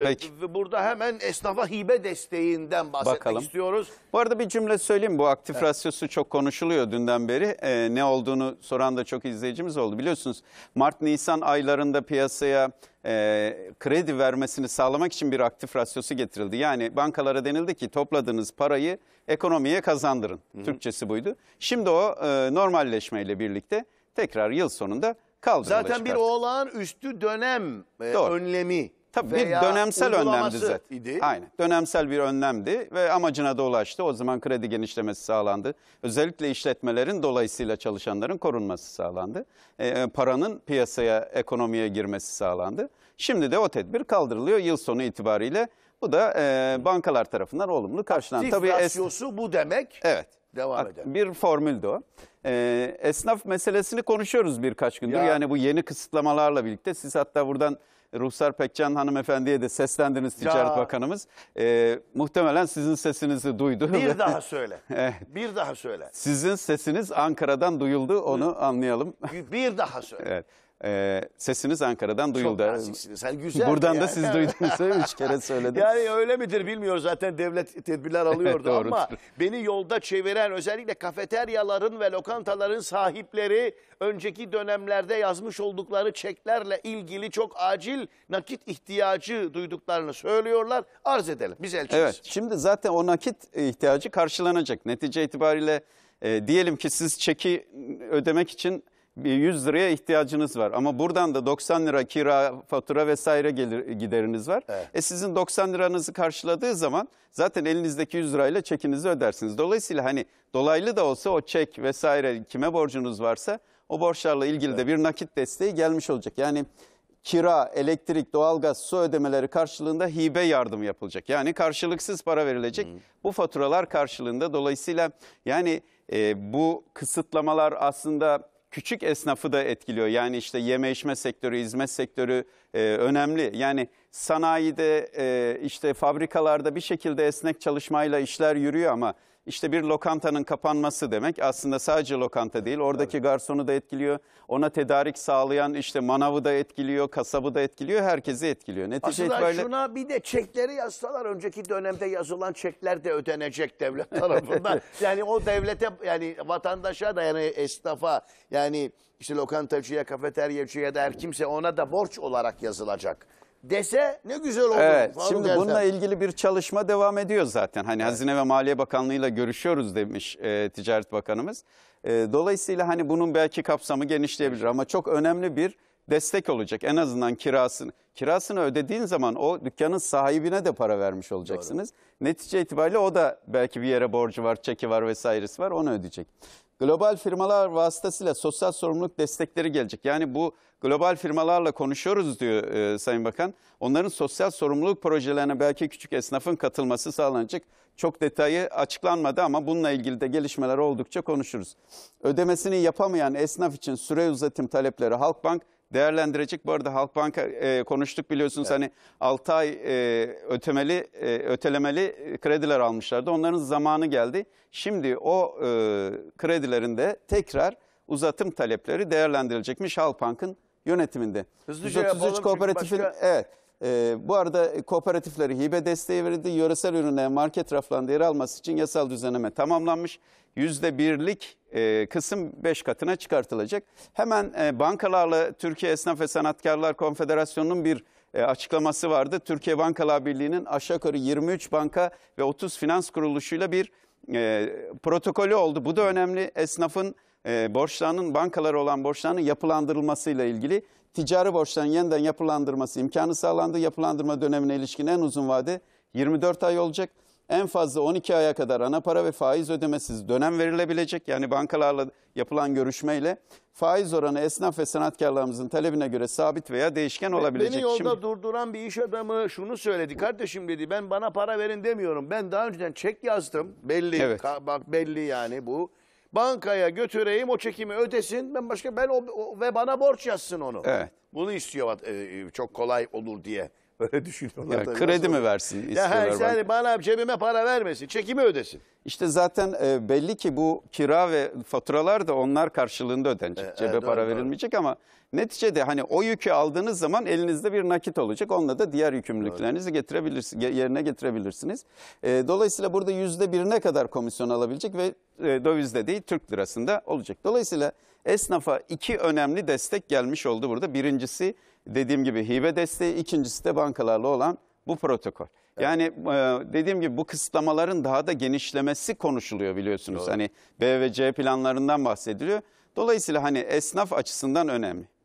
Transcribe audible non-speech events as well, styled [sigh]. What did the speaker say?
Peki. Burada hemen esnafa hibe desteğinden bahsetmek Bakalım. istiyoruz. Bu arada bir cümle söyleyeyim. Bu aktif evet. rasyosu çok konuşuluyor dünden beri. Ee, ne olduğunu soran da çok izleyicimiz oldu. Biliyorsunuz Mart-Nisan aylarında piyasaya e, kredi vermesini sağlamak için bir aktif rasyosu getirildi. Yani bankalara denildi ki topladığınız parayı ekonomiye kazandırın. Hı -hı. Türkçesi buydu. Şimdi o e, normalleşmeyle birlikte tekrar yıl sonunda kaldırılacak. Zaten bir olağanüstü dönem e, önlemi Tabii bir dönemsel önlemdi zaten. Idi. Aynen. Dönemsel bir önlemdi ve amacına da ulaştı. O zaman kredi genişlemesi sağlandı. Özellikle işletmelerin dolayısıyla çalışanların korunması sağlandı. E, e, paranın piyasaya, ekonomiye girmesi sağlandı. Şimdi de o tedbir kaldırılıyor yıl sonu itibariyle. Bu da e, bankalar tarafından olumlu karşılandı. Tabii rasyosu bu demek. Evet. Devam edelim. Bir formül de o. Ee, esnaf meselesini konuşuyoruz birkaç gündür. Ya. Yani bu yeni kısıtlamalarla birlikte siz hatta buradan Ruhsar Pekcan hanımefendiye de seslendiniz Ticaret Ya. Bakanımız. E, muhtemelen sizin sesinizi duydu. Bir [laughs] daha söyle. [laughs] Evet. Bir daha söyle. Sizin sesiniz Ankara'dan duyuldu onu anlayalım. Bir daha söyle. [laughs] Evet. E, sesiniz Ankara'dan duyuldu. Çok naziksiniz. Yani güzel Buradan yani. da siz duydunuz. üç kere söyledim. Yani öyle midir bilmiyoruz. Zaten devlet tedbirler alıyordu evet, ama beni yolda çeviren özellikle kafeteryaların ve lokantaların sahipleri önceki dönemlerde yazmış oldukları çeklerle ilgili çok acil nakit ihtiyacı duyduklarını söylüyorlar. Arz edelim. Biz elçimiz. Evet. Şimdi zaten o nakit ihtiyacı karşılanacak. Netice itibariyle e, diyelim ki siz çeki ödemek için 100 liraya ihtiyacınız var ama buradan da 90 lira kira, fatura vesaire gelir, gideriniz var. Evet. E sizin 90 liranızı karşıladığı zaman zaten elinizdeki 100 lirayla çekinizi ödersiniz. Dolayısıyla hani dolaylı da olsa o çek vesaire kime borcunuz varsa o borçlarla ilgili evet. de bir nakit desteği gelmiş olacak. Yani kira, elektrik, doğalgaz, su ödemeleri karşılığında hibe yardım yapılacak. Yani karşılıksız para verilecek. Hmm. Bu faturalar karşılığında dolayısıyla yani e, bu kısıtlamalar aslında küçük esnafı da etkiliyor. Yani işte yeme içme sektörü, hizmet sektörü e, önemli. Yani sanayide, e, işte fabrikalarda bir şekilde esnek çalışmayla işler yürüyor ama işte bir lokantanın kapanması demek aslında sadece lokanta değil oradaki garsonu da etkiliyor. Ona tedarik sağlayan işte manavı da etkiliyor, kasabı da etkiliyor, herkesi etkiliyor. Netice aslında itibariyle... şuna bir de çekleri yazsalar önceki dönemde yazılan çekler de ödenecek devlet [laughs] tarafından. yani o devlete yani vatandaşa da yani esnafa yani işte lokantacıya, kafeteryacıya da her kimse ona da borç olarak yazılacak dese ne güzel olur. Evet, Faruk şimdi Ersen. bununla ilgili bir çalışma devam ediyor zaten. Hani evet. Hazine ve Maliye Bakanlığı'yla görüşüyoruz demiş e, Ticaret Bakanımız. E, dolayısıyla hani bunun belki kapsamı genişleyebilir ama çok önemli bir destek olacak. En azından kirasını kirasını ödediğin zaman o dükkanın sahibine de para vermiş olacaksınız. Doğru. Netice itibariyle o da belki bir yere borcu var, çeki var vesairesi var onu ödeyecek. Global firmalar vasıtasıyla sosyal sorumluluk destekleri gelecek. Yani bu global firmalarla konuşuyoruz diyor e, Sayın Bakan. Onların sosyal sorumluluk projelerine belki küçük esnafın katılması sağlanacak. Çok detayı açıklanmadı ama bununla ilgili de gelişmeler oldukça konuşuruz. Ödemesini yapamayan esnaf için süre uzatım talepleri Halkbank değerlendirecek. Bu arada Halkbank e, konuştuk biliyorsunuz evet. hani 6 ay e, ötemeli e, ötelemeli krediler almışlardı. Onların zamanı geldi. Şimdi o e, kredilerinde tekrar uzatım talepleri değerlendirilecekmiş Halkbank'ın yönetiminde. Hızlıca 133 kooperatifin başka... evet e, bu arada e, kooperatiflere hibe desteği verildi. Yöresel ürünlerin market raflarında yer alması için yasal düzenleme tamamlanmış. %1'lik e, kısım 5 katına çıkartılacak. Hemen e, bankalarla Türkiye Esnaf ve Sanatkarlar Konfederasyonu'nun bir e, açıklaması vardı. Türkiye Bankalar Birliği'nin aşağı yukarı 23 banka ve 30 finans kuruluşuyla bir e, protokolü oldu. Bu da önemli. Esnafın e, borçlarının bankalar olan borçlarının yapılandırılmasıyla ilgili ticari borçların yeniden yapılandırması imkanı sağlandı. Yapılandırma dönemine ilişkin en uzun vade 24 ay olacak. En fazla 12 aya kadar ana para ve faiz ödemesiz dönem verilebilecek. Yani bankalarla yapılan görüşmeyle faiz oranı esnaf ve sanatkarlarımızın talebine göre sabit veya değişken olabilecek. Beni yolda Şimdi... durduran bir iş adamı şunu söyledi. Kardeşim dedi ben bana para verin demiyorum. Ben daha önceden çek yazdım. Belli. Evet. bak belli yani bu bankaya götüreyim o çekimi ödesin ben başka ben o, o ve bana borç yazsın onu. Evet. Bunu istiyor e, çok kolay olur diye [laughs] Öyle düşünüyorlar. Yani kredi mi versin Ya her istiyorlar? yani şey bana cebime para vermesin, çekimi ödesin. İşte zaten e, belli ki bu kira ve faturalar da onlar karşılığında ödenecek. E, e, doğru, para doğru. verilmeyecek ama neticede hani o yükü aldığınız zaman elinizde bir nakit olacak. Onunla da diğer yükümlülüklerinizi getirebilirsiniz, yerine getirebilirsiniz. E, dolayısıyla burada yüzde birine kadar komisyon alabilecek ve e, dövizde değil Türk lirasında olacak. Dolayısıyla esnafa iki önemli destek gelmiş oldu burada. Birincisi dediğim gibi hibe desteği, ikincisi de bankalarla olan bu protokol. Yani e, dediğim gibi bu kısıtlamaların daha da genişlemesi konuşuluyor biliyorsunuz. Doğru. Hani B ve C planlarından bahsediliyor. Dolayısıyla hani esnaf açısından önemli.